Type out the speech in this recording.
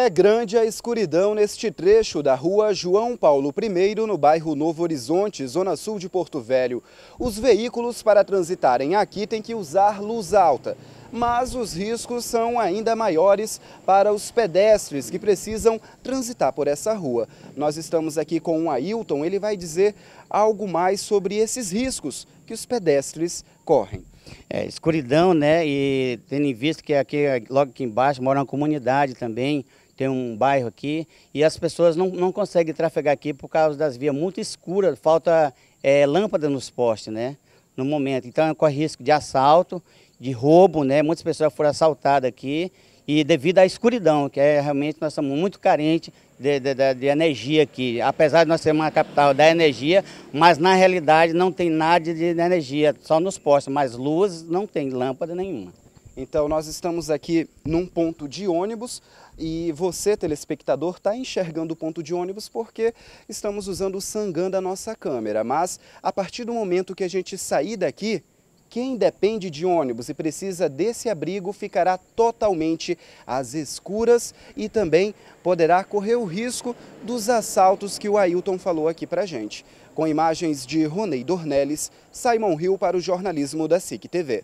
É grande a escuridão neste trecho da rua João Paulo I, no bairro Novo Horizonte, zona sul de Porto Velho. Os veículos para transitarem aqui têm que usar luz alta, mas os riscos são ainda maiores para os pedestres que precisam transitar por essa rua. Nós estamos aqui com o Ailton, ele vai dizer algo mais sobre esses riscos que os pedestres correm. É, escuridão, né? E tendo em vista que aqui, logo aqui embaixo, mora uma comunidade também, tem um bairro aqui, e as pessoas não, não conseguem trafegar aqui por causa das vias muito escuras, falta é, lâmpada nos postes, né? No momento. Então corre risco de assalto, de roubo, né? Muitas pessoas foram assaltadas aqui e devido à escuridão, que é realmente nós estamos muito carentes de, de, de, energia aqui. Apesar de nós sermos uma capital da energia, mas na realidade não tem nada de, energia, só nos postes mas luz não tem lâmpada nenhuma. Então nós estamos aqui num ponto de ônibus e você, telespectador, está enxergando o ponto de ônibus porque estamos usando o sangam da nossa câmera. Mas a partir do momento que a gente sair daqui, quem depende de ônibus e precisa desse abrigo ficará totalmente às escuras e também poderá correr o risco dos assaltos que o Ailton falou aqui pra gente. Com imagens de Ronei Dornelles, Simon Hill para o jornalismo da SIC TV.